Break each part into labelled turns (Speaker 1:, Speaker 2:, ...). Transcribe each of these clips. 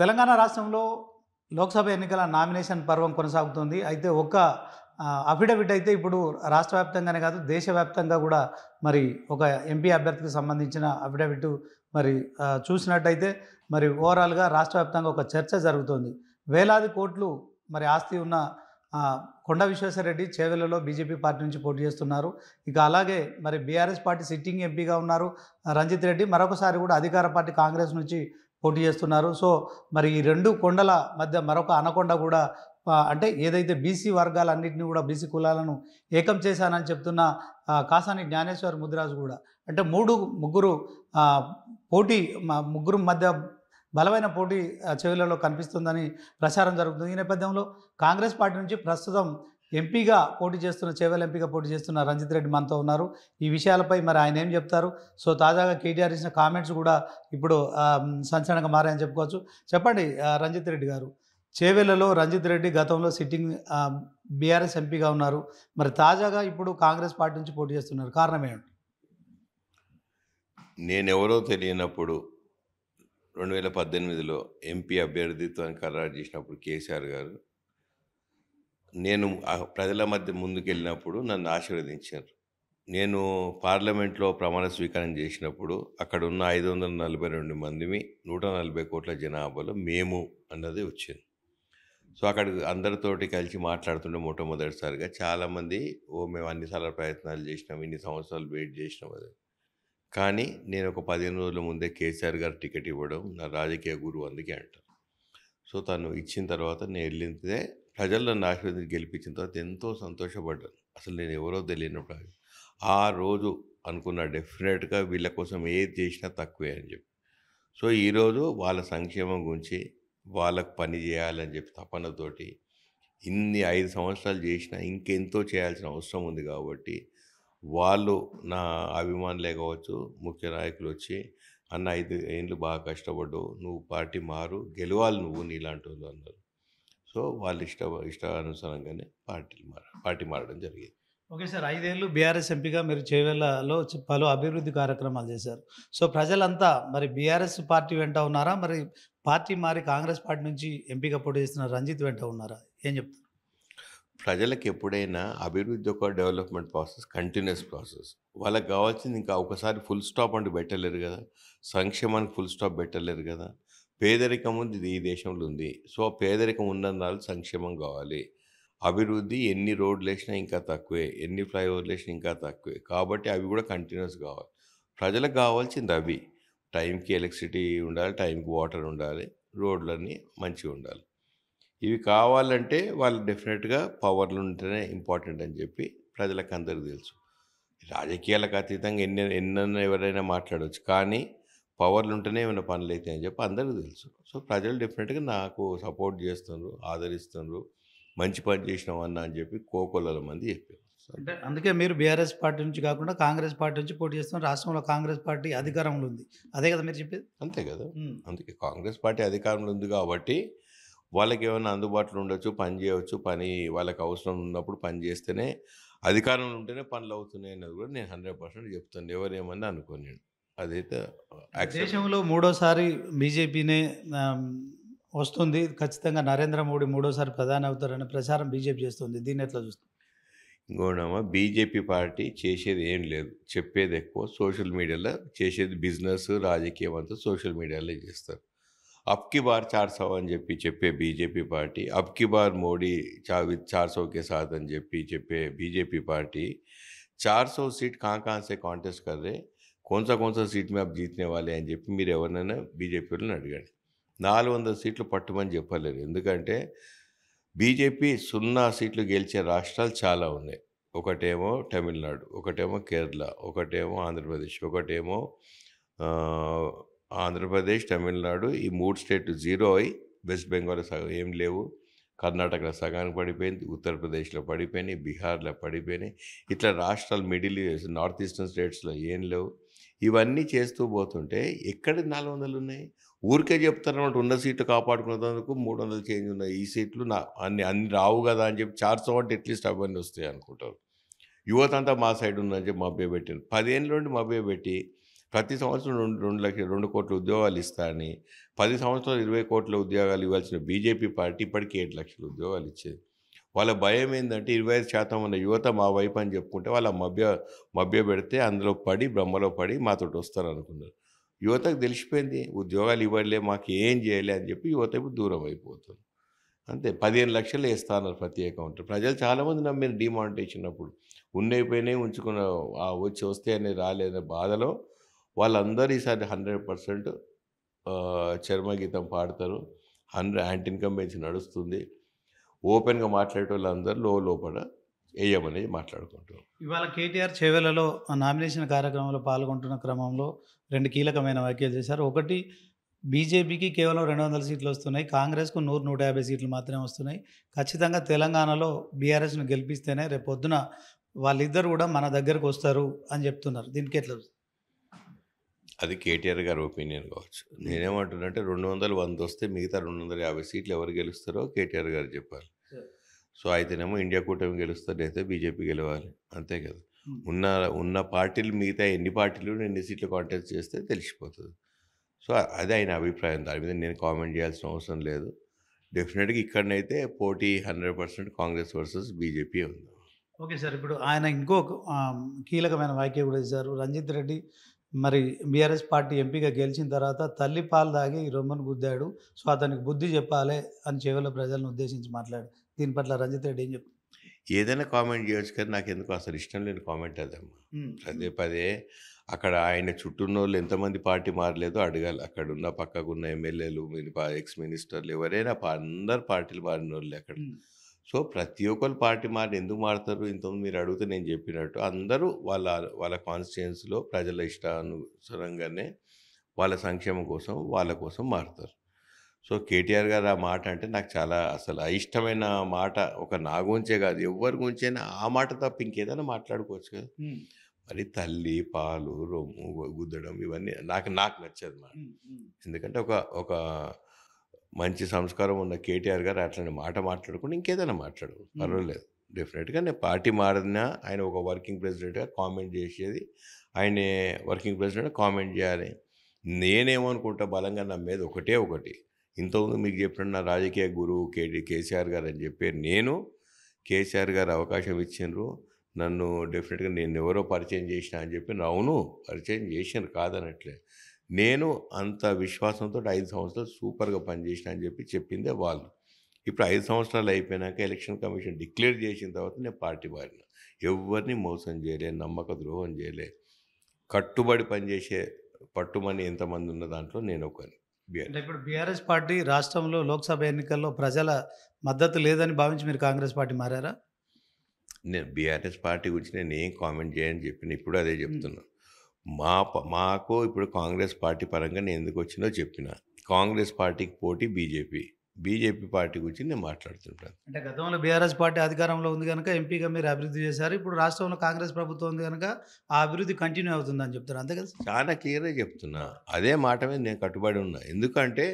Speaker 1: తెలంగాణ రాష్ట్రంలో లోక్సభ ఎన్నికల నామినేషన్ పర్వం కొనసాగుతుంది అయితే ఒక్క అఫిడవిట్ అయితే ఇప్పుడు రాష్ట్ర వ్యాప్తంగానే కాదు దేశవ్యాప్తంగా కూడా మరి ఒక ఎంపీ అభ్యర్థికి సంబంధించిన అఫిడవిట్ మరి చూసినట్టయితే మరి ఓవరాల్గా రాష్ట్ర వ్యాప్తంగా ఒక చర్చ జరుగుతోంది వేలాది కోట్లు మరి ఆస్తి ఉన్న కొండ విశ్వేశ్వరరెడ్డి చేవెలలో బీజేపీ పార్టీ నుంచి పోటీ చేస్తున్నారు ఇక అలాగే మరి బీఆర్ఎస్ పార్టీ సిట్టింగ్ ఎంపీగా ఉన్నారు రంజిత్ రెడ్డి మరొకసారి కూడా అధికార పార్టీ కాంగ్రెస్ నుంచి పోటీ చేస్తున్నారు సో మరి ఈ రెండు కొండల మధ్య మరొక అనకొండ కూడా అంటే ఏదైతే బీసీ వర్గాలన్నింటినీ కూడా బీసీ కులాలను ఏకం చేశానని చెప్తున్న కాసాని జ్ఞానేశ్వర్ ముద్రాజు కూడా అంటే మూడు ముగ్గురు పోటీ ముగ్గురు మధ్య బలమైన పోటీ చెవులలో కనిపిస్తుందని ప్రచారం జరుగుతుంది ఈ నేపథ్యంలో కాంగ్రెస్ పార్టీ నుంచి ప్రస్తుతం ఎంపీగా పోటీ చేస్తున్న చేవెల ఎంపీగా పోటీ చేస్తున్న రంజిత్ రెడ్డి మనతో ఉన్నారు ఈ విషయాలపై మరి ఆయన ఏం చెప్తారు సో తాజాగా కేటీఆర్ ఇచ్చిన కామెంట్స్ కూడా ఇప్పుడు సంచలనంగా మారాయని చెప్పుకోవచ్చు చెప్పండి రంజిత్ రెడ్డి గారు చేవెలలో రంజిత్ రెడ్డి గతంలో సిట్టింగ్ బీఆర్ఎస్ ఎంపీగా ఉన్నారు మరి తాజాగా ఇప్పుడు కాంగ్రెస్ పార్టీ నుంచి పోటీ చేస్తున్నారు కారణం ఏమిటి
Speaker 2: నేనెవరో తెలియనప్పుడు రెండు వేల పద్దెనిమిదిలో ఎంపీ అభ్యర్థిత్వాన్ని ఖరారు చేసినప్పుడు కేసీఆర్ గారు నేను ప్రజల మధ్య ముందుకెళ్ళినప్పుడు నన్ను ఆశీర్వదించారు నేను పార్లమెంట్లో ప్రమాణ స్వీకారం చేసినప్పుడు అక్కడ ఉన్న ఐదు వందల నలభై రెండు మందిమి నూట నలభై కోట్ల జనాభాలో మేము అన్నది వచ్చింది సో అక్కడ అందరితోటి కలిసి మాట్లాడుతుండే మొట్టమొదటిసారిగా చాలామంది ఓ మేము అన్ని సార్లు ప్రయత్నాలు చేసినాం ఇన్ని సంవత్సరాలు వెయిట్ చేసినాం అది కానీ నేను ఒక పదిహేను రోజుల ముందే కేసీఆర్ గారు టికెట్ ఇవ్వడం నా రాజకీయ గురువు అందుకే అంటారు సో తను ఇచ్చిన తర్వాత నేను వెళ్ళితే ప్రజల్లో ఆశీర్వదించి గెలిపించిన తర్వాత ఎంతో సంతోషపడ్డాను అసలు నేను ఎవరో తెలియనప్పుడు ఆ రోజు అనుకున్నా డెఫినెట్గా వీళ్ళ కోసం ఏది చేసినా తక్కువే అని చెప్పి సో ఈరోజు వాళ్ళ సంక్షేమం గురించి వాళ్ళకు పని చేయాలని చెప్పి తపనతోటి ఇన్ని ఐదు సంవత్సరాలు చేసినా ఇంకెంతో చేయాల్సిన అవసరం ఉంది కాబట్టి వాళ్ళు నా అభిమానులే కావచ్చు ముఖ్య నాయకులు వచ్చి అన్న ఐదు ఏండ్లు బాగా కష్టపడ్డు నువ్వు పార్టీ మారు గెలవాలి నువ్వు నీలాంటి వాళ్ళు అన్నారు సో వాళ్ళు ఇష్ట ఇష్టానుసారంగానే పార్టీలు మార పార్టీ మారడం జరిగింది
Speaker 1: ఓకే సార్ ఐదేళ్ళు బీఆర్ఎస్ ఎంపీగా మీరు చేవేళ్లలో పలు అభివృద్ధి కార్యక్రమాలు చేశారు సో ప్రజలంతా మరి బీఆర్ఎస్ పార్టీ వెంట ఉన్నారా మరి పార్టీ మారి కాంగ్రెస్ పార్టీ నుంచి ఎంపీగా పోటీ చేస్తున్న రంజిత్ వెంట ఉన్నారా ఏం చెప్తారు
Speaker 2: ప్రజలకు ఎప్పుడైనా అభివృద్ధి ఒక డెవలప్మెంట్ ప్రాసెస్ కంటిన్యూస్ ప్రాసెస్ వాళ్ళకి కావాల్సింది ఇంకా ఒకసారి ఫుల్ స్టాప్ అంటూ పెట్టలేరు కదా సంక్షేమానికి ఫుల్ స్టాప్ పెట్టలేరు కదా పేదరికం ఉంది ఈ దేశంలో ఉంది సో పేదరికం ఉన్నందుకు సంక్షేమం కావాలి అభివృద్ధి ఎన్ని రోడ్లు వేసినా ఇంకా తక్కువే ఎన్ని ఫ్లైఓవర్లు వేసినా ఇంకా తక్కువే కాబట్టి అవి కూడా కంటిన్యూస్ కావాలి ప్రజలకు కావాల్సింది అవి టైంకి ఎలక్ట్రిసిటీ ఉండాలి టైంకి వాటర్ ఉండాలి రోడ్లన్నీ మంచిగా ఉండాలి ఇవి కావాలంటే వాళ్ళు డెఫినెట్గా పవర్లు ఉంటేనే ఇంపార్టెంట్ అని చెప్పి ప్రజలకు అందరికీ తెలుసు రాజకీయాలకు అతీతంగా ఎన్ని ఎన్న ఎవరైనా మాట్లాడవచ్చు కానీ పవర్లు ఉంటేనే ఏమైనా పనులు అవుతాయని అని చెప్పి అందరికీ తెలుసు సో ప్రజలు డెఫినెట్గా నాకు సపోర్ట్ చేస్తున్నారు ఆదరిస్తున్నారు మంచి పని చేసినామన్నా అన్న అని చెప్పి కోకొల్లల మంది చెప్పారు
Speaker 1: అంటే అందుకే మీరు బీఆర్ఎస్ పార్టీ నుంచి కాకుండా కాంగ్రెస్ పార్టీ నుంచి పోటీ చేస్తున్నారు రాష్ట్రంలో కాంగ్రెస్ పార్టీ అధికారంలో ఉంది అదే కదా మీరు చెప్పేది అంతే కదా
Speaker 2: అందుకే కాంగ్రెస్ పార్టీ అధికారంలో ఉంది కాబట్టి వాళ్ళకి ఏమైనా అందుబాటులో ఉండొచ్చు పని చేయవచ్చు పని వాళ్ళకి అవసరం ఉన్నప్పుడు పని చేస్తేనే అధికారంలో ఉంటేనే పనులు అవుతున్నాయి అన్నది కూడా నేను హండ్రెడ్ పర్సెంట్ చెప్తాను ఎవరేమన్నా అనుకోని నేను అదిట దేశంలో
Speaker 1: మూడోసారి బీజేపీనే వస్తుంది కచ్చితంగా నరేంద్ర మోడీ మూడోసారి ప్రధాన అవతారని ప్రచారం బీజేపీ చేస్తుంది దీనిట్లా చూస్తుంది
Speaker 2: ఇంగోనమ బీజేపీ పార్టీ చేసేది ఏం లేదు చెప్పేదే ఎక్కువ సోషల్ మీడియాలో చేసేది బిజినెస్ రాజకీయవంతు సోషల్ మీడియాలో చేస్తారు అпкиబార్ 400 అంటే చెప్పే బీజేపీ పార్టీ అпкиబార్ మోడీ చావిత్ 400 కే సాధ అంటే చెప్పే బీజేపీ పార్టీ 400 సీట్ కాంకాన్ సే కాంటెస్ట్ కర్రే కొంత కొంత సీట్ మ్యాప్ आप जीतने అని చెప్పి మీరు ఎవరినైనా బీజేపీ వాళ్ళని అడిగాడు నాలుగు వందల సీట్లు పట్టమని చెప్పలేరు ఎందుకంటే బీజేపీ సున్నా సీట్లు గెలిచే రాష్ట్రాలు చాలా ఉన్నాయి ఒకటేమో తమిళనాడు ఒకటేమో కేరళ ఒకటేమో ఆంధ్రప్రదేశ్ ఒకటేమో ఆంధ్రప్రదేశ్ తమిళనాడు ఈ మూడు స్టేట్లు జీరో అయి వెస్ట్ బెంగాల్లో సగం ఏం లేవు కర్ణాటకలో సగానికి పడిపోయింది ఉత్తరప్రదేశ్లో పడిపోయినాయి బీహార్లో పడిపోయినాయి ఇట్లా రాష్ట్రాలు మిడిల్ నార్త్ ఈస్టర్న్ స్టేట్స్లో ఏం లేవు ఇవన్నీ చేస్తూ పోతుంటే ఎక్కడ నాలుగు వందలు ఉన్నాయి ఊరికే చెప్తారన్నమాట ఉన్న సీట్లు కాపాడుకునేందుకు మూడు వందలు చేంజ్ ఉన్నాయి ఈ సీట్లు నా అన్ని అన్ని రావు కదా అని చెప్పి చార్సో అంటే ఎట్లీస్ట్ అవన్నీ వస్తాయి అనుకుంటారు యువత అంతా మా సైడ్ ఉందని చెప్పి మభ్య పెట్టాను పదేళ్ళలోండి మభ్య పెట్టి ప్రతి సంవత్సరం రెండు రెండు లక్షలు రెండు కోట్ల ఉద్యోగాలు అని పది సంవత్సరాలు ఇరవై కోట్ల ఉద్యోగాలు ఇవ్వాల్సిన బీజేపీ పార్టీ ఇప్పటికీ ఏడు లక్షల ఉద్యోగాలు ఇచ్చేది వాళ్ళ భయం ఏంటంటే ఇరవై ఐదు శాతం ఉన్న యువత మా వైపు అని చెప్పుకుంటే వాళ్ళ మభ్య మభ్య పెడితే అందులో పడి బ్రహ్మలో పడి మాతోటి వస్తారు అనుకున్నారు యువతకు తెలిసిపోయింది ఉద్యోగాలు ఇవ్వలే మాకు ఏం చేయలే అని చెప్పి యువత ఇప్పుడు దూరం అయిపోతుంది అంతే పదిహేను లక్షలు వేస్తానన్నారు ప్రతి అకౌంట్ ప్రజలు చాలామంది నమ్మిన డిమానిటేషన్ అప్పుడు ఉన్నైపోయినాయి ఉంచుకున్న వచ్చి వస్తే అనేది రాలేదనే బాధలో వాళ్ళందరూ ఈసారి హండ్రెడ్ పర్సెంట్ చర్మగీతం పాడతారు హండ్రెడ్ యాంటీ ఇన్కమ్ బెంచ్ నడుస్తుంది ఓపెన్గా మాట్లాడే వాళ్ళందరూ లోపల వేయమని మాట్లాడుకుంటూ
Speaker 1: ఇవాళ కేటీఆర్ చేవెలలో నామినేషన్ కార్యక్రమంలో పాల్గొంటున్న క్రమంలో రెండు కీలకమైన వ్యాఖ్యలు చేశారు ఒకటి బీజేపీకి కేవలం రెండు వందల సీట్లు వస్తున్నాయి కాంగ్రెస్కు నూరు నూట యాభై సీట్లు మాత్రమే వస్తున్నాయి ఖచ్చితంగా తెలంగాణలో బీఆర్ఎస్ను గెలిపిస్తేనే రేపొద్దున వాళ్ళిద్దరు కూడా మన దగ్గరకు వస్తారు అని చెప్తున్నారు దీనికి ఎట్లా
Speaker 2: అది కేటీఆర్ గారి ఒపీనియన్ కావచ్చు నేనేమంటున్నంటే రెండు వందలు వంద వస్తే మిగతా రెండు వందల యాభై సీట్లు ఎవరు గెలుస్తారో కేటీఆర్ గారు చెప్పాలి సో అయితేనేమో ఇండియా కూటమి అయితే బీజేపీ గెలవాలి అంతే కదా ఉన్న ఉన్న పార్టీలు మిగతా ఎన్ని పార్టీలు ఎన్ని సీట్లు కాంటెస్ట్ చేస్తే తెలిసిపోతుంది సో అదే ఆయన అభిప్రాయం దాని మీద నేను కామెంట్ చేయాల్సిన అవసరం లేదు డెఫినెట్గా ఇక్కడనైతే పోటీ hundred percent Congress versus BJP ఉంది
Speaker 1: ఓకే సార్ ఇప్పుడు ఆయన ఇంకో కీలకమైన వ్యాఖ్య కూడా ఇచ్చారు రంజిత్ రెడ్డి మరి బీఆర్ఎస్ పార్టీ ఎంపీగా గెలిచిన తర్వాత తల్లి పాలు తాగి రొమ్మను గుద్దాడు సో అతనికి బుద్ధి చెప్పాలి అని చెవుల ప్రజలను ఉద్దేశించి మాట్లాడు దీని పట్ల రంజిత్ రెడ్డి ఏం చెప్పు
Speaker 2: ఏదైనా కామెంట్ చేయొచ్చు కానీ నాకు ఎందుకు అసలు ఇష్టం లేని కామెంట్ అదమ్మా అదే పదే అక్కడ ఆయన చుట్టూ వాళ్ళు ఎంతమంది పార్టీ మారలేదో అడగాలి అక్కడ ఉన్న పక్కకున్న ఎమ్మెల్యేలు ఎక్స్ మినిస్టర్లు ఎవరైనా అందరు పార్టీలు మారిన వాళ్ళు అక్కడ సో ప్రతి ఒక్కరు పార్టీ మారి ఎందుకు మారుతారు ఇంతకుముందు మీరు అడిగితే నేను చెప్పినట్టు అందరూ వాళ్ళ వాళ్ళ కాన్స్టిట్యున్సీలో ప్రజల ఇష్టానుసరంగానే వాళ్ళ సంక్షేమం కోసం వాళ్ళ కోసం మారుతారు సో కేటీఆర్ గారు ఆ మాట అంటే నాకు చాలా అసలు అయిష్టమైన మాట ఒక నా గురించే కాదు ఎవరి గురించైనా ఆ మాట తప్ప ఇంకేదైనా మాట్లాడుకోవచ్చు కదా మరి తల్లి పాలు రొమ్ము గుద్దడం ఇవన్నీ నాకు నాకు నచ్చదు మాట ఎందుకంటే ఒక ఒక మంచి సంస్కారం ఉన్న కేటీఆర్ గారు అట్లాంటి మాట మాట్లాడుకుని ఇంకేదైనా మాట్లాడు పర్వాలేదు డెఫినెట్గా నేను పార్టీ మారినా ఆయన ఒక వర్కింగ్ ప్రెసిడెంట్గా కామెంట్ చేసేది ఆయనే వర్కింగ్ ప్రెసిడెంట్ కామెంట్ చేయాలి నేనేమనుకుంటా బలంగా నమ్మేది ఒకటే ఒకటి ఇంతకుముందు మీకు చెప్పిన నా రాజకీయ గురువు కేటీ కేసీఆర్ గారు అని చెప్పారు నేను కేసీఆర్ గారు అవకాశం ఇచ్చిండ్రు నన్ను డెఫినెట్గా నేను ఎవరో పరిచయం చేసిన అని చెప్పి అవును పరిచయం చేసినారు కాదనట్లే నేను అంత విశ్వాసంతో ఐదు సంవత్సరాలు సూపర్గా పనిచేసిన అని చెప్పి చెప్పిందే వాళ్ళు ఇప్పుడు ఐదు సంవత్సరాలు అయిపోయినాక ఎలక్షన్ కమిషన్ డిక్లేర్ చేసిన తర్వాత నేను పార్టీ వారిన ఎవరిని మోసం చేయలే నమ్మక ద్రోహం చేయలే కట్టుబడి పనిచేసే పట్టుమని ఎంతమంది ఉన్న దాంట్లో నేను ఒకని
Speaker 1: ఇప్పుడు బీఆర్ఎస్ పార్టీ రాష్ట్రంలో లోక్సభ ఎన్నికల్లో ప్రజల మద్దతు లేదని భావించి మీరు కాంగ్రెస్ పార్టీ మారారా
Speaker 2: నేను బీఆర్ఎస్ పార్టీ గురించి నేను ఏం కామెంట్ చేయని చెప్పిన ఇప్పుడు అదే చెప్తున్నా మా మాకు ఇప్పుడు కాంగ్రెస్ పార్టీ పరంగా నేను ఎందుకు వచ్చిందో చెప్పిన కాంగ్రెస్ పార్టీకి పోటీ బీజేపీ బీజేపీ పార్టీ గురించి నేను మాట్లాడుతుంటాను
Speaker 1: అంటే గతంలో బీఆర్ఎస్ పార్టీ అధికారంలో ఉంది కనుక ఎంపీగా మీరు అభివృద్ధి చేశారు ఇప్పుడు రాష్ట్రంలో కాంగ్రెస్ ప్రభుత్వం ఉంది కనుక ఆ అభివృద్ధి కంటిన్యూ అవుతుందని చెప్తారు అంతే కదా
Speaker 2: చాలా క్లియర్గా చెప్తున్నా అదే మాట మీద నేను కట్టుబడి ఉన్నా ఎందుకంటే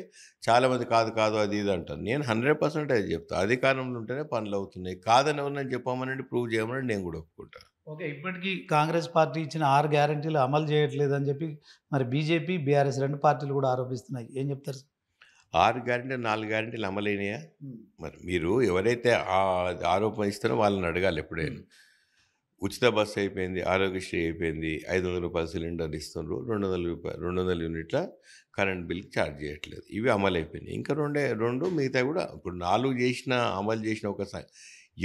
Speaker 2: చాలామంది కాదు కాదు అది ఇది అంటారు నేను హండ్రెడ్ పర్సెంట్ అది చెప్తాను అధికారంలో ఉంటేనే పనులు అవుతున్నాయి కాదని ఎవరినైనా చెప్పామని ప్రూవ్ చేయమని నేను కూడా ఒప్పుకుంటాను
Speaker 1: ఓకే ఇప్పటికీ కాంగ్రెస్ పార్టీ ఇచ్చిన ఆరు గ్యారంటీలు అమలు చేయట్లేదు అని చెప్పి మరి బీజేపీ బీఆర్ఎస్ రెండు పార్టీలు కూడా ఆరోపిస్తున్నాయి ఏం చెప్తారు
Speaker 2: ఆరు గ్యారంటీ నాలుగు గ్యారంటీలు అమలైనయా మరి మీరు ఎవరైతే ఆరోపణ ఇస్తారో వాళ్ళని అడగాలి ఎప్పుడైనా ఉచిత బస్సు అయిపోయింది ఆరోగ్యశ్రీ అయిపోయింది ఐదు వందల రూపాయల సిలిండర్ ఇస్తున్నారు రెండు వందల రూపాయలు రెండు వందల యూనిట్ల కరెంట్ బిల్ ఛార్జ్ చేయట్లేదు ఇవి అమలు అయిపోయినాయి ఇంకా రెండే రెండు మిగతా కూడా ఇప్పుడు నాలుగు చేసిన అమలు చేసిన ఒక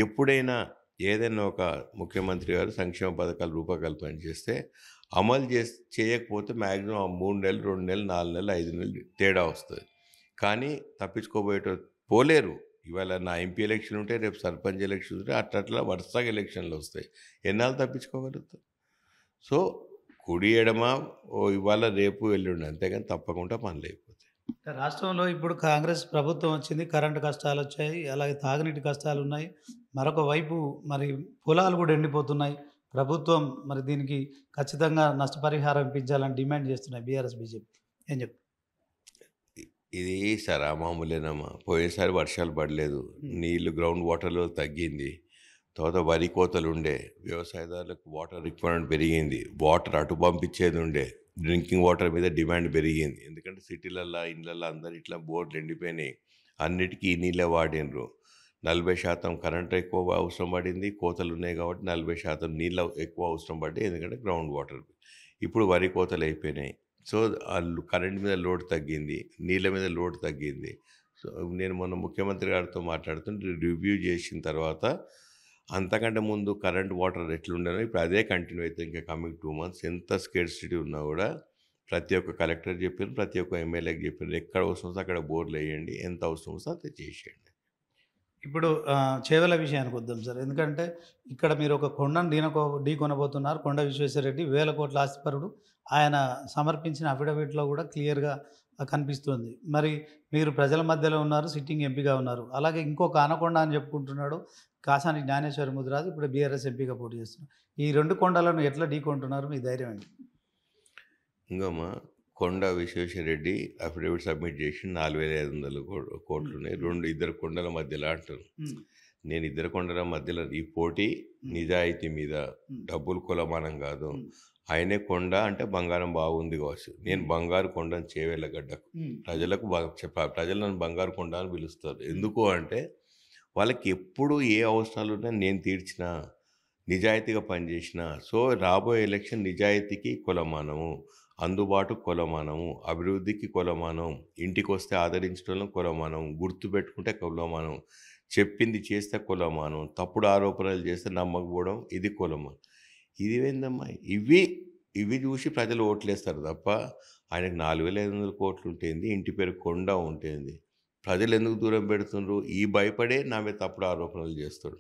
Speaker 2: ఎప్పుడైనా ఏదైనా ఒక ముఖ్యమంత్రి గారు సంక్షేమ పథకాలు రూపకల్పన చేస్తే అమలు చే చేయకపోతే మ్యాక్సిమం మూడు నెలలు రెండు నెలలు నాలుగు నెలలు ఐదు నెలలు తేడా వస్తుంది కానీ తప్పించుకోబోయేట పోలేరు ఇవాళ నా ఎంపీ ఎలక్షన్ ఉంటే రేపు సర్పంచ్ ఎలక్షన్ ఉంటే అట్లా వరుసగా ఎలక్షన్లు వస్తాయి ఎన్నాళ్ళు తప్పించుకోగలుగుతారు సో కుడి ఎడమ ఇవాళ రేపు ఎల్లుండి అంతేగాని తప్పకుండా పని లేదు
Speaker 1: రాష్ట్రంలో ఇప్పుడు కాంగ్రెస్ ప్రభుత్వం వచ్చింది కరెంటు కష్టాలు వచ్చాయి అలాగే తాగునీటి కష్టాలు ఉన్నాయి మరొక వైపు మరి పొలాలు కూడా ఎండిపోతున్నాయి ప్రభుత్వం మరి దీనికి ఖచ్చితంగా నష్టపరిహారం ఇప్పించాలని డిమాండ్ చేస్తున్నాయి బీఆర్ఎస్ బీజేపీ ఏం చెప్పు
Speaker 2: ఇది సరా మామూలేనమ్మా పోయేసారి వర్షాలు పడలేదు నీళ్లు గ్రౌండ్ వాటర్లో తగ్గింది తర్వాత వరి కోతలు ఉండే వ్యవసాయదారులకు వాటర్ రిక్వైర్మెంట్ పెరిగింది వాటర్ అటు పంపించేది ఉండే డ్రింకింగ్ వాటర్ మీద డిమాండ్ పెరిగింది ఎందుకంటే సిటీలల్లో ఇళ్ళల్లో అందరు ఇట్లా బోర్డులు ఎండిపోయినాయి అన్నిటికీ నీళ్ళే వాడినరు నలభై శాతం కరెంట్ ఎక్కువ అవసరం పడింది కోతలు ఉన్నాయి కాబట్టి నలభై శాతం నీళ్ళు ఎక్కువ అవసరం పడ్డాయి ఎందుకంటే గ్రౌండ్ వాటర్ ఇప్పుడు వరి కోతలు అయిపోయినాయి సో కరెంట్ మీద లోడ్ తగ్గింది నీళ్ళ మీద లోడ్ తగ్గింది సో నేను మొన్న ముఖ్యమంత్రి గారితో మాట్లాడుతుంటే రివ్యూ చేసిన తర్వాత అంతకంటే ముందు కరెంట్ వాటర్ ఎట్లుండేనో ఇప్పుడు అదే కంటిన్యూ అయితే ఇంకా కమింగ్ టూ మంత్స్ ఎంత స్కేర్సిటీ ఉన్నా కూడా ప్రతి ఒక్క కలెక్టర్ చెప్పారు ప్రతి ఒక్క ఎమ్మెల్యేకి చెప్పారు ఎక్కడ అవసరం వస్తే అక్కడ బోర్లు వేయండి ఎంత అవసరం వస్తే అంత చేసేయండి
Speaker 1: ఇప్పుడు చేవల విషయానికి వద్దాం సార్ ఎందుకంటే ఇక్కడ మీరు ఒక కొండను డీనకో ఢీ కొనబోతున్నారు కొండ విశ్వేశ్వరరెడ్డి వేల కోట్ల ఆస్తిపరుడు ఆయన సమర్పించిన అఫిడవిట్లో కూడా క్లియర్గా కనిపిస్తుంది మరి మీరు ప్రజల మధ్యలో ఉన్నారు సిట్టింగ్ ఎంపీగా ఉన్నారు అలాగే ఇంకొక అనకొండ అని చెప్పుకుంటున్నాడు కాసాని జ్ఞానేశ్వరి ముదిరాజు ఇప్పుడు బీఆర్ఎస్ ఎంపీగా పోటీ చేస్తున్నారు ఈ రెండు కొండలను ఎట్లా ఢీకొంటున్నారు మీ ధైర్యం అండి
Speaker 2: ఇంకోమా కొండ విశ్వేశ్వరరెడ్డి అఫిడవిట్ సబ్మిట్ చేసి నాలుగు వేల ఐదు వందల కోట్లు ఉన్నాయి రెండు ఇద్దరు కొండల మధ్యలో అంటారు నేను ఇద్దరు కొండల మధ్యలో ఈ పోటీ నిజాయితీ మీద డబ్బులు కులమానం కాదు ఆయనే కొండ అంటే బంగారం బాగుంది కావచ్చు నేను బంగారు కొండను చేవేళ్ళగడ్డకు ప్రజలకు ప్రజలను బంగారు కొండ అని పిలుస్తారు ఎందుకు అంటే వాళ్ళకి ఎప్పుడు ఏ అవసరాలు ఉన్నా నేను తీర్చిన నిజాయితీగా పనిచేసిన సో రాబోయే ఎలక్షన్ నిజాయితీకి కులమానము అందుబాటు కులమానము అభివృద్ధికి కులమానం ఇంటికి వస్తే ఆదరించడంలో కులమానం గుర్తు పెట్టుకుంటే కులమానం చెప్పింది చేస్తే కులమానం తప్పుడు ఆరోపణలు చేస్తే నమ్మకపోవడం ఇది కులమానం ఇది ఏందమ్మా ఇవి ఇవి చూసి ప్రజలు ఓట్లేస్తారు తప్ప ఆయనకు నాలుగు వేల ఐదు వందల కోట్లు ఉంటుంది ఇంటి పేరు కొండ ఉంటుంది ప్రజలు ఎందుకు దూరం పెడుతున్నారు ఈ భయపడే నా మీద తప్పుడు ఆరోపణలు చేస్తాడు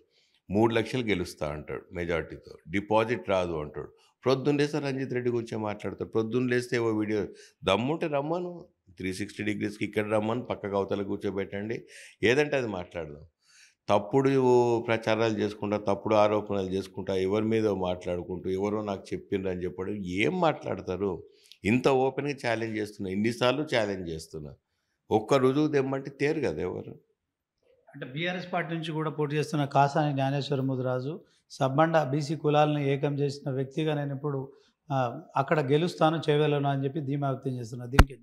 Speaker 2: మూడు లక్షలు గెలుస్తా అంటాడు మెజార్టీతో డిపాజిట్ రాదు అంటాడు ప్రొద్దున లేస్తే రంజిత్ రెడ్డి గురించి మాట్లాడతాడు ప్రొద్దున లేస్తే ఓ వీడియో దమ్ముంటే రమ్మను త్రీ సిక్స్టీ డిగ్రీస్కి ఇక్కడ రమ్మని పక్కకు అవతల కూర్చోబెట్టండి ఏదంటే అది మాట్లాడదాం తప్పుడు ప్రచారాలు చేసుకుంటా తప్పుడు ఆరోపణలు చేసుకుంటా ఎవరి మీద మాట్లాడుకుంటూ ఎవరో నాకు చెప్పిండ్రు అని చెప్పాడు ఏం మాట్లాడతారు ఇంత ఓపెన్గా ఛాలెంజ్ చేస్తున్నా ఇన్నిసార్లు ఛాలెంజ్ చేస్తున్నా ఒక్క రుజువు తెమ్మంటే తేరు కదా ఎవరు
Speaker 1: అంటే బీఆర్ఎస్ పార్టీ నుంచి కూడా పోటీ చేస్తున్న కాసాని జ్ఞానేశ్వర జ్ఞానేశ్వరముదిరాజు సబ్బండ బీసీ కులాలను ఏకం చేసిన వ్యక్తిగా నేను ఇప్పుడు అక్కడ గెలుస్తాను చేయగలను అని చెప్పి ధీమా వ్యక్తం చేస్తున్నా దీనికి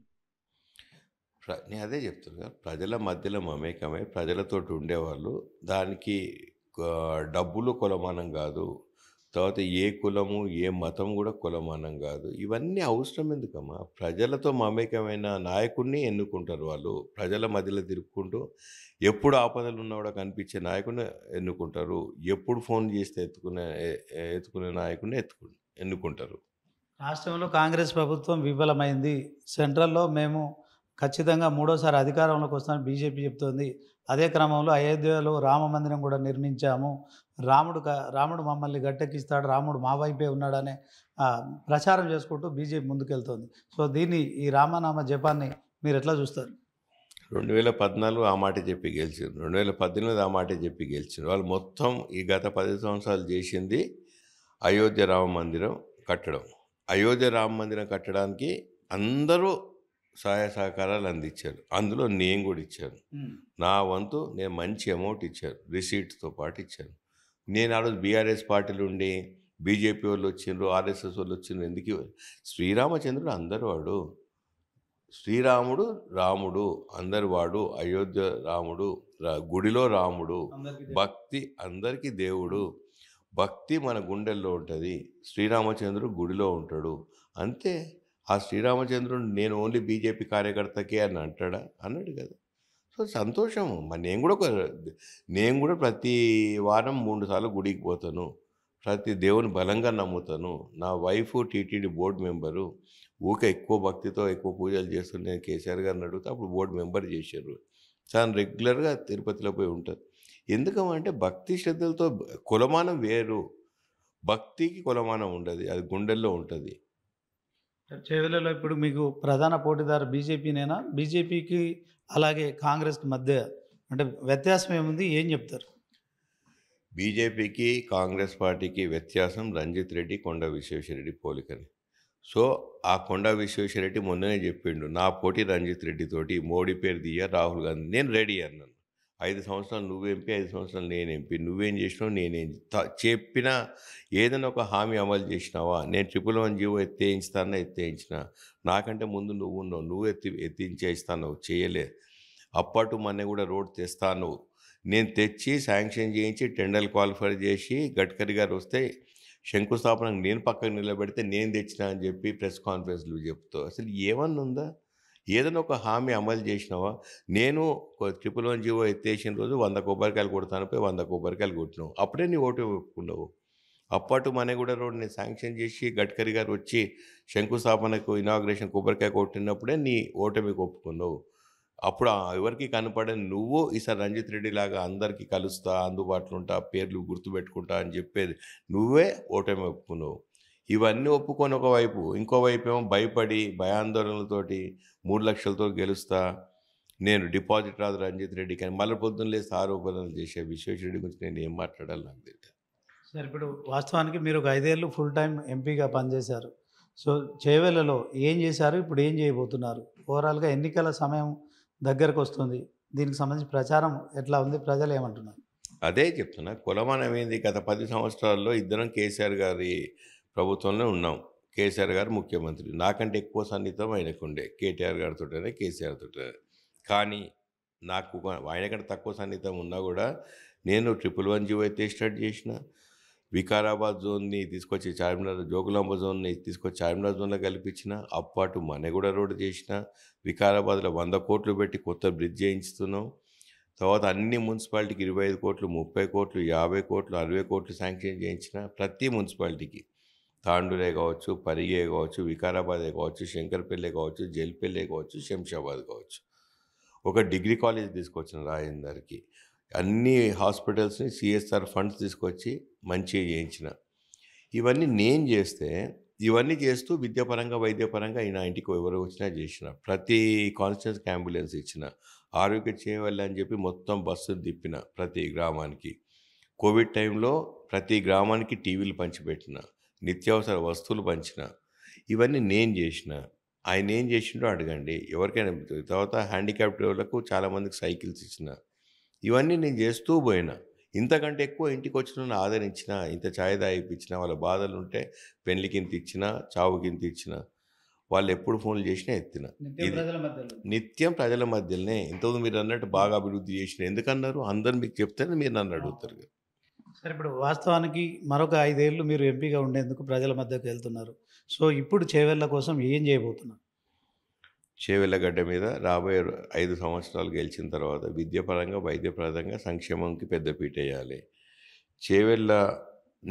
Speaker 2: నేను అదే చెప్తున్నా ప్రజల మధ్యలో మమేకమై ప్రజలతోటి ఉండేవాళ్ళు దానికి డబ్బులు కొలమానం కాదు తర్వాత ఏ కులము ఏ మతం కూడా కులమానం కాదు ఇవన్నీ అవసరం ఎందుకమ్మా ప్రజలతో మమేకమైన నాయకుడిని ఎన్నుకుంటారు వాళ్ళు ప్రజల మధ్యలో తిరుక్కుంటూ ఎప్పుడు ఆపదలు ఉన్నవాడు కనిపించే నాయకుడిని ఎన్నుకుంటారు ఎప్పుడు ఫోన్ చేస్తే ఎత్తుకునే ఎత్తుకునే నాయకుడిని ఎత్తుకు ఎన్నుకుంటారు
Speaker 1: రాష్ట్రంలో కాంగ్రెస్ ప్రభుత్వం విఫలమైంది సెంట్రల్లో మేము ఖచ్చితంగా మూడోసారి అధికారంలోకి వస్తామని బీజేపీ చెప్తోంది అదే క్రమంలో అయోధ్యలో రామ మందిరం కూడా నిర్మించాము రాముడు రాముడు మమ్మల్ని గట్టెక్కిస్తాడు రాముడు మా వైపే ఉన్నాడనే ప్రచారం చేసుకుంటూ బీజేపీ ముందుకెళ్తోంది సో దీన్ని ఈ రామనామ జపాన్ని మీరు ఎట్లా చూస్తారు
Speaker 2: రెండు వేల పద్నాలుగు ఆ మాట చెప్పి గెలిచింది రెండు వేల పద్దెనిమిది ఆ మాట చెప్పి గెలిచింది వాళ్ళు మొత్తం ఈ గత పది సంవత్సరాలు చేసింది అయోధ్య రామ మందిరం కట్టడం అయోధ్య రామ మందిరం కట్టడానికి అందరూ సహాయ సహకారాలు అందించారు అందులో నేను కూడా ఇచ్చాను నా వంతు నేను మంచి అమౌంట్ ఇచ్చాను రిసీట్తో పాటు ఇచ్చాను నేను ఆ రోజు బీఆర్ఎస్ పార్టీలు ఉండి బీజేపీ వాళ్ళు వచ్చిండ్రు ఆర్ఎస్ఎస్ వాళ్ళు వచ్చిండ్రు ఎందుకు శ్రీరామచంద్రుడు అందరు వాడు శ్రీరాముడు రాముడు అందరు వాడు అయోధ్య రాముడు గుడిలో రాముడు భక్తి అందరికీ దేవుడు భక్తి మన గుండెల్లో ఉంటుంది శ్రీరామచంద్రుడు గుడిలో ఉంటాడు అంతే ఆ శ్రీరామచంద్రుడు నేను ఓన్లీ బీజేపీ కార్యకర్తకే అని అంటాడా అన్నాడు కదా సో సంతోషం మరి నేను కూడా ఒక నేను కూడా ప్రతి వారం మూడు సార్లు గుడికి పోతాను ప్రతి దేవుని బలంగా నమ్ముతాను నా వైఫ్ టీటీడీ బోర్డు మెంబరు ఊక ఎక్కువ భక్తితో ఎక్కువ పూజలు చేస్తుంది నేను కేసీఆర్ గారిని అడిగితే అప్పుడు బోర్డు మెంబర్ చేశారు చాలా రెగ్యులర్గా తిరుపతిలో పోయి ఉంటుంది ఎందుకంటే భక్తి శ్రద్ధలతో కులమానం వేరు భక్తికి కులమానం ఉండదు అది గుండెల్లో ఉంటుంది
Speaker 1: చేవెళ్ళలో ఇప్పుడు మీకు ప్రధాన పోటీదారు బీజేపీనేనా బీజేపీకి అలాగే కాంగ్రెస్కి మధ్య అంటే వ్యత్యాసం ఏముంది ఏం చెప్తారు
Speaker 2: బీజేపీకి కాంగ్రెస్ పార్టీకి వ్యత్యాసం రంజిత్ రెడ్డి కొండ విశ్వేశ్వరరెడ్డి పోలికని సో ఆ కొండ విశ్వేశ్వరరెడ్డి మొన్ననే చెప్పిండు నా పోటీ రంజిత్ రెడ్డితోటి మోడీ పేరు దియ్య రాహుల్ గాంధీ నేను రెడీ అన్నాను ఐదు సంవత్సరాలు నువ్వు ఎంపీ ఐదు సంవత్సరాలు నేను ఎంపీ నువ్వేం చేసినావు నేనేం చెప్పినా ఏదైనా ఒక హామీ అమలు చేసినావా నేను ట్రిపుల్ వన్ జీవో ఎత్తేయించుతానో ఎత్తేయించిన నాకంటే ముందు నువ్వు ఉన్నావు నువ్వు ఎత్తి ఎత్తించేస్తాను చేయలేదు అప్పటు మన కూడా రోడ్ తెస్తాను నేను తెచ్చి శాంక్షన్ చేయించి టెండర్ క్వాలిఫై చేసి గడ్కరీ గారు వస్తే శంకుస్థాపన నేను పక్కకు నిలబెడితే నేను తెచ్చిన అని చెప్పి ప్రెస్ కాన్ఫరెన్స్లు చెప్తావు అసలు ఏమన్నా ఉందా ఏదైనా ఒక హామీ అమలు చేసినావా నేను ట్రిపుల్ వన్ జీవో ఎత్తేసిన రోజు వంద కొబ్బరికాయలు కొడతాను పోయి వంద కొబ్బరికాయలు కొట్టినావు అప్పుడే నీ ఓటు ఒప్పుకున్నావు అప్పటు మనేగూడ రోడ్ని శాంక్షన్ చేసి గడ్కరీ గారు వచ్చి శంకుస్థాపనకు ఇనాగ్రేషన్ కొబ్బరికాయ కొట్టినప్పుడే నీ ఓటమి ఒప్పుకున్నావు అప్పుడు ఎవరికి కనపడని నువ్వు ఈసారి రంజిత్ రెడ్డి లాగా అందరికీ కలుస్తా అందుబాటులో ఉంటా పేర్లు గుర్తుపెట్టుకుంటా అని చెప్పేది నువ్వే ఓటమి ఒప్పుకున్నావు ఇవన్నీ ఒప్పుకొని ఒకవైపు ఇంకోవైపు ఏమో భయపడి భయాందోళనలతోటి మూడు లక్షలతో గెలుస్తా నేను డిపాజిట్ రాదు రంజిత్ రెడ్డి కానీ మళ్ళీ పొద్దున్న లేసి ఆరోపణలు చేసే విశ్వేశ్వరరెడ్డి గురించి నేను ఏం మాట్లాడాలి నాకు తెలియదు
Speaker 1: సార్ ఇప్పుడు వాస్తవానికి మీరు ఒక ఐదేళ్ళు ఫుల్ టైం ఎంపీగా పనిచేశారు సో చేవేలలో ఏం చేశారు ఇప్పుడు ఏం చేయబోతున్నారు ఓవరాల్గా ఎన్నికల సమయం దగ్గరకు వస్తుంది దీనికి సంబంధించి ప్రచారం ఎట్లా ఉంది ప్రజలు ఏమంటున్నారు
Speaker 2: అదే చెప్తున్నా కులమానమైంది గత పది సంవత్సరాల్లో ఇద్దరం కేసీఆర్ గారి ప్రభుత్వంలో ఉన్నాం కేసీఆర్ గారు ముఖ్యమంత్రి నాకంటే ఎక్కువ సన్నిహితం ఆయనకు ఉండే కేటీఆర్ గారితోటనే తోట కానీ నాకు ఆయనకంటే తక్కువ సన్నిహితం ఉన్నా కూడా నేను ట్రిపుల్ వన్ జీవో అయితే స్టార్ట్ చేసిన వికారాబాద్ జోన్ని తీసుకొచ్చి చార్మినార్ జోగులాంబ జోన్ని తీసుకొచ్చి చార్మినార్ జోన్లో కల్పించిన అప్పాటు మనగూడ రోడ్డు చేసిన వికారాబాద్లో వంద కోట్లు పెట్టి కొత్త బ్రిడ్జ్ చేయించుతున్నాం తర్వాత అన్ని మున్సిపాలిటీకి ఇరవై ఐదు కోట్లు ముప్పై కోట్లు యాభై కోట్లు అరవై కోట్లు శాంక్షన్ చేయించిన ప్రతి మున్సిపాలిటీకి తాండూరే కావచ్చు పరిగే కావచ్చు వికారాబాదే కావచ్చు శంకర్పల్లె కావచ్చు జల్పల్లె కావచ్చు శంషాబాద్ కావచ్చు ఒక డిగ్రీ కాలేజ్ తీసుకొచ్చిన రాజేందర్కి అన్ని హాస్పిటల్స్ని సిఎస్ఆర్ ఫండ్స్ తీసుకొచ్చి మంచిగా చేయించిన ఇవన్నీ నేను చేస్తే ఇవన్నీ చేస్తూ విద్యాపరంగా వైద్యపరంగా ఈయన ఇంటికి ఎవరు వచ్చినా చేసిన ప్రతి కాన్స్టెన్స్ అంబులెన్స్ ఇచ్చిన ఆరోగ్య చేయవాలి అని చెప్పి మొత్తం బస్సు తిప్పిన ప్రతి గ్రామానికి కోవిడ్ టైంలో ప్రతి గ్రామానికి టీవీలు పంచిపెట్టిన నిత్యావసర వస్తువులు పంచిన ఇవన్నీ నేను చేసిన ఆయన ఏం చేసిండో అడగండి ఎవరికైనా తర్వాత హ్యాండిక్యాప్డ్ వాళ్ళకు చాలామందికి సైకిల్స్ ఇచ్చిన ఇవన్నీ నేను చేస్తూ పోయినా ఇంతకంటే ఎక్కువ ఇంటికి వచ్చిన ఆదరించిన ఇంత ఛాయ్ దాయిపించిన వాళ్ళ బాధలు ఉంటే పెళ్లికి ఇంత ఇచ్చిన చావుకి ఇంత ఇచ్చిన వాళ్ళు ఎప్పుడు ఫోన్లు చేసినా ఎత్తిన నిత్యం ప్రజల మధ్యలోనే ఇంతకుముందు మీరు అన్నట్టు బాగా అభివృద్ధి చేసిన ఎందుకన్నారు అందరు మీకు చెప్తేనే మీరు నన్ను అడుగుతారు
Speaker 1: సరే ఇప్పుడు వాస్తవానికి మరొక ఐదేళ్ళు మీరు ఎంపీగా ఉండేందుకు ప్రజల మధ్యకు వెళ్తున్నారు సో ఇప్పుడు చేవెళ్ళ కోసం ఏం చేయబోతున్నారు
Speaker 2: చేవెళ్ళగడ్డ మీద రాబోయే ఐదు సంవత్సరాలు గెలిచిన తర్వాత విద్యాపరంగా వైద్యపరంగా సంక్షేమంకి పెద్దపీట వేయాలి చేవెళ్ళ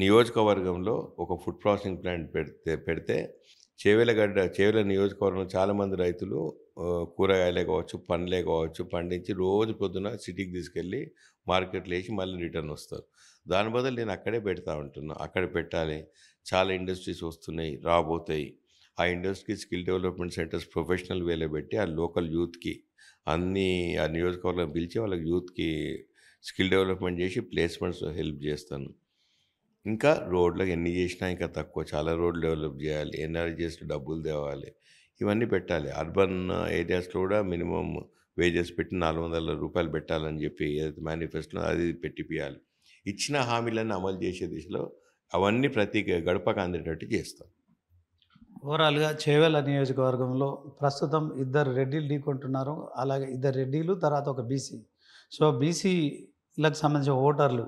Speaker 2: నియోజకవర్గంలో ఒక ఫుడ్ ప్రాసెసింగ్ ప్లాంట్ పెడితే పెడితే చేవేలగడ్డ చేవేల నియోజకవర్గంలో చాలామంది రైతులు కూరగాయలే కావచ్చు పండ్లే కావచ్చు పండించి రోజు పొద్దున సిటీకి తీసుకెళ్ళి మార్కెట్లో వేసి మళ్ళీ రిటర్న్ వస్తారు దాని బదులు నేను అక్కడే పెడతా ఉంటున్నాను అక్కడ పెట్టాలి చాలా ఇండస్ట్రీస్ వస్తున్నాయి రాబోతాయి ఆ ఇండస్ట్రీకి స్కిల్ డెవలప్మెంట్ సెంటర్స్ ప్రొఫెషనల్ వేలో పెట్టి ఆ లోకల్ యూత్కి అన్ని ఆ నియోజకవర్గం పిలిచి వాళ్ళకి యూత్కి స్కిల్ డెవలప్మెంట్ చేసి ప్లేస్మెంట్స్ హెల్ప్ చేస్తాను ఇంకా రోడ్లకు ఎన్ని చేసినా ఇంకా తక్కువ చాలా రోడ్లు డెవలప్ చేయాలి చేసి డబ్బులు తేవాలి ఇవన్నీ పెట్టాలి అర్బన్ ఏరియాస్లో కూడా మినిమం వేజెస్ పెట్టి నాలుగు వందల రూపాయలు పెట్టాలని చెప్పి ఏదైతే మేనిఫెస్టో అది పెట్టిపోయాలి ఇచ్చిన హామీలను అమలు చేసే దిశలో అవన్నీ ప్రతి గడపకు అందేటట్టు చేస్తాం
Speaker 1: ఓవరాల్గా చేవెల నియోజకవర్గంలో ప్రస్తుతం ఇద్దరు రెడ్డిలు ఢీకొంటున్నారు అలాగే ఇద్దరు రెడ్డిలు తర్వాత ఒక బీసీ సో బీసీలకు సంబంధించిన ఓటర్లు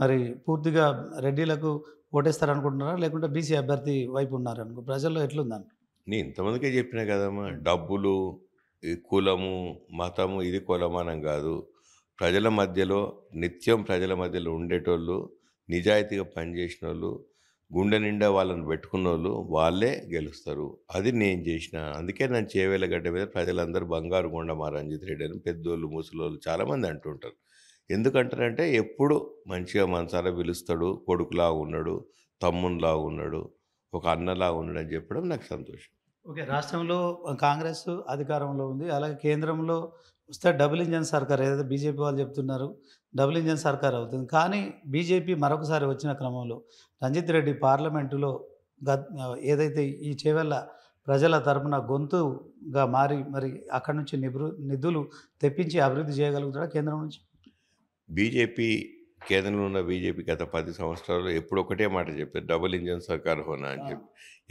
Speaker 1: మరి పూర్తిగా రెడ్డిలకు ఓటేస్తారనుకుంటున్నారా లేకుంటే బీసీ అభ్యర్థి వైపు ఉన్నారనుకో ప్రజల్లో ఎట్లుందని
Speaker 2: నేను ఇంతమందికే చెప్పినా కదమ్మా డబ్బులు కులము మతము ఇది కులమానం కాదు ప్రజల మధ్యలో నిత్యం ప్రజల మధ్యలో ఉండేటోళ్ళు నిజాయితీగా పనిచేసిన వాళ్ళు గుండె నిండా వాళ్ళని పెట్టుకున్న వాళ్ళు వాళ్ళే గెలుస్తారు అది నేను చేసిన అందుకే నేను గడ్డ మీద ప్రజలందరూ బంగారు కొండ మా రంజిత్ రెడ్డి అని పెద్దోళ్ళు ముసలోళ్ళు చాలామంది అంటుంటారు ఎందుకంటారంటే ఎప్పుడు మంచిగా మనసారా పిలుస్తాడు కొడుకులా ఉన్నాడు తమ్మునిలా ఉన్నాడు ఒక అన్నలా ఉన్నాడు అని చెప్పడం నాకు సంతోషం
Speaker 1: ఓకే రాష్ట్రంలో కాంగ్రెస్ అధికారంలో ఉంది అలాగే కేంద్రంలో వస్తే డబుల్ ఇంజన్ సర్కార్ ఏదైతే బీజేపీ వాళ్ళు చెప్తున్నారు డబుల్ ఇంజన్ సర్కార్ అవుతుంది కానీ బీజేపీ మరొకసారి వచ్చిన క్రమంలో రంజిత్ రెడ్డి పార్లమెంటులో గత ఏదైతే ఈ చేవల్ల ప్రజల తరపున గొంతుగా మారి మరి అక్కడి నుంచి నిబృ నిధులు తెప్పించి అభివృద్ధి చేయగలుగుతాడా కేంద్రం
Speaker 2: నుంచి బీజేపీ కేంద్రంలో ఉన్న బీజేపీ గత పది సంవత్సరాల్లో ఎప్పుడు ఒకటే మాట చెప్పారు డబుల్ ఇంజన్ సర్కార్ హోనా అని చెప్పి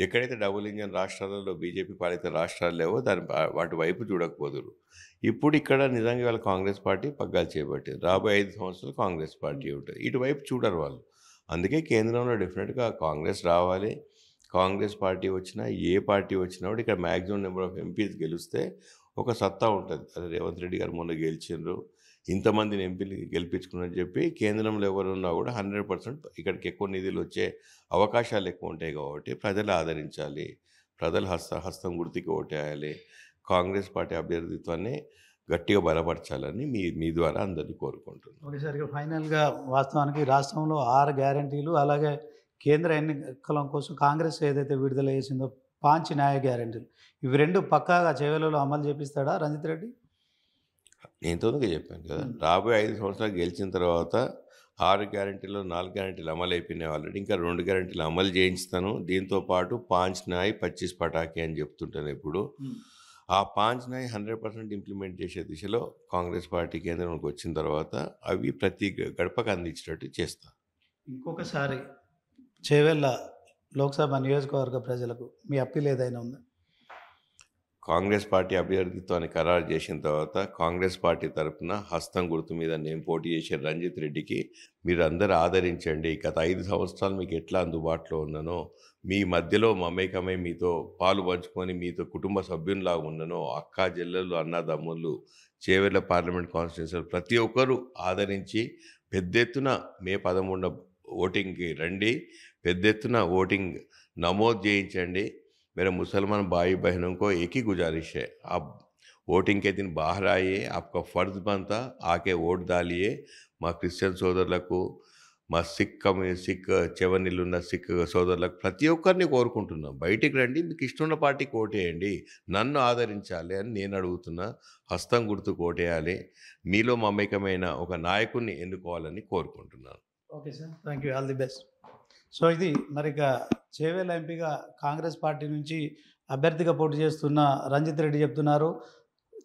Speaker 2: ఎక్కడైతే డబుల్ ఇంజన్ రాష్ట్రాలలో బీజేపీ పాలిత రాష్ట్రాలు లేవో దాని వాటి వైపు చూడకపోదురు ఇప్పుడు ఇక్కడ నిజంగా వాళ్ళ కాంగ్రెస్ పార్టీ పగ్గాలు చేపట్టింది రాబోయే ఐదు సంవత్సరాలు కాంగ్రెస్ పార్టీ ఉంటుంది ఇటువైపు చూడరు వాళ్ళు అందుకే కేంద్రంలో డెఫినెట్గా కాంగ్రెస్ రావాలి కాంగ్రెస్ పార్టీ వచ్చినా ఏ పార్టీ వచ్చినా కూడా ఇక్కడ మ్యాక్సిమం నెంబర్ ఆఫ్ ఎంపీస్ గెలిస్తే ఒక సత్తా ఉంటుంది రేవంత్ రెడ్డి గారు మొన్న గెలిచినారు ఇంతమందిని ఎంపీలు గెలిపించుకున్నని చెప్పి కేంద్రంలో ఎవరున్నా కూడా హండ్రెడ్ పర్సెంట్ ఇక్కడికి ఎక్కువ నిధులు వచ్చే అవకాశాలు ఎక్కువ ఉంటాయి కాబట్టి ప్రజలు ఆదరించాలి ప్రజలు హస్త హస్తం గుర్తికి ఓటేయాలి కాంగ్రెస్ పార్టీ అభ్యర్థిత్వాన్ని గట్టిగా బలపరచాలని మీ మీ ద్వారా అందరినీ కోరుకుంటున్నాను
Speaker 1: ఓకే సార్ ఫైనల్గా వాస్తవానికి రాష్ట్రంలో ఆరు గ్యారంటీలు అలాగే కేంద్ర ఎన్నికల కోసం కాంగ్రెస్ ఏదైతే విడుదల చేసిందో పాంచి న్యాయ గ్యారంటీలు ఇవి రెండు పక్కాగా చేవలలో అమలు చేపిస్తాడా రంజిత్ రెడ్డి
Speaker 2: నేను తొందరగా చెప్పాను కదా రాబోయే ఐదు సంవత్సరాలు గెలిచిన తర్వాత ఆరు గ్యారంటీలో నాలుగు గ్యారంటీలు అమలు అయిపోయినాయి ఆల్రెడీ ఇంకా రెండు గ్యారంటీలు అమలు చేయించుతాను దీంతోపాటు పాంచ్ నాయ్ పచ్చిస్ పటాకి అని చెప్తుంటాను ఎప్పుడు ఆ పాంచ్ నాయ్ హండ్రెడ్ పర్సెంట్ ఇంప్లిమెంట్ చేసే దిశలో కాంగ్రెస్ పార్టీ కేంద్రంలోకి వచ్చిన తర్వాత అవి ప్రతి గడపకు అందించినట్టు చేస్తాను
Speaker 1: ఇంకొకసారి చేవెళ్ళ లోక్సభ నియోజకవర్గ ప్రజలకు మీ అప్పీల్ ఏదైనా ఉందా
Speaker 2: కాంగ్రెస్ పార్టీ అభ్యర్థిత్వాన్ని ఖరారు చేసిన తర్వాత కాంగ్రెస్ పార్టీ తరఫున హస్తం గుర్తు మీద నేను పోటీ చేసే రంజిత్ రెడ్డికి మీరు అందరూ ఆదరించండి గత ఐదు సంవత్సరాలు మీకు ఎట్లా అందుబాటులో ఉన్నానో మీ మధ్యలో మమేకమై మీతో పాలు పంచుకొని మీతో కుటుంబ సభ్యునిలా ఉన్నానో అక్క జల్లెలు అన్నదమ్ములు చేవెళ్ళ పార్లమెంట్ కాన్స్టిట్యూన్సీ ప్రతి ఒక్కరూ ఆదరించి పెద్ద ఎత్తున మే పదమూడున ఓటింగ్కి రండి పెద్ద ఎత్తున ఓటింగ్ నమోదు చేయించండి मेरे मुसलमान भाई बहनों को एक ही गुजारिश है आप ఓటింగ్ కే దిన బాహర్ ఆయే ఆప్కా ఫర్జ్ బంతా ఆకే ఓట్ దాలియే మా క్రిస్టియన్ సోదరులకు మా సిక్ సిక్ చెవనిలున్న సిక్ సోదరులకు ప్రతి ఒక్కరిని కోరుకుంటున్నాం బయటికి రండి మీకు ఉన్న పార్టీకి ఓటేయండి నన్ను ఆదరించాలి అని నేను అడుగుతున్నా హస్తం గుర్తు కోటేయాలి మీలో మమేకమైన ఒక నాయకుడిని ఎన్నుకోవాలని కోరుకుంటున్నాను
Speaker 1: okay sir thank you all the best so ఇది మరిక చేవేల ఎంపీగా కాంగ్రెస్ పార్టీ నుంచి అభ్యర్థిగా పోటీ చేస్తున్న రంజిత్ రెడ్డి చెప్తున్నారు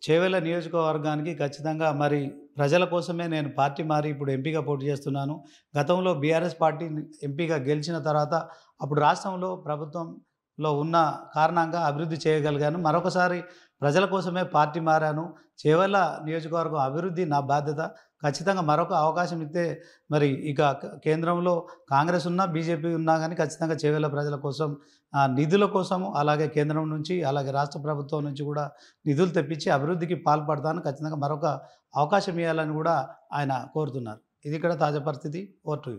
Speaker 1: చేవేల నియోజకవర్గానికి ఖచ్చితంగా మరి ప్రజల కోసమే నేను పార్టీ మారి ఇప్పుడు ఎంపీగా పోటీ చేస్తున్నాను గతంలో బీఆర్ఎస్ పార్టీ ఎంపీగా గెలిచిన తర్వాత అప్పుడు రాష్ట్రంలో ప్రభుత్వంలో ఉన్న కారణంగా అభివృద్ధి చేయగలిగాను మరొకసారి ప్రజల కోసమే పార్టీ మారాను చేవల నియోజకవర్గం అభివృద్ధి నా బాధ్యత ఖచ్చితంగా మరొక అవకాశం ఇస్తే మరి ఇక కేంద్రంలో కాంగ్రెస్ ఉన్నా బీజేపీ ఉన్నా కానీ ఖచ్చితంగా చేవేల ప్రజల కోసం నిధుల కోసము అలాగే కేంద్రం నుంచి అలాగే రాష్ట్ర ప్రభుత్వం నుంచి కూడా నిధులు తెప్పించి అభివృద్ధికి పాల్పడతాను ఖచ్చితంగా మరొక అవకాశం ఇవ్వాలని కూడా ఆయన కోరుతున్నారు ఇది ఇక్కడ తాజా పరిస్థితి ఓర్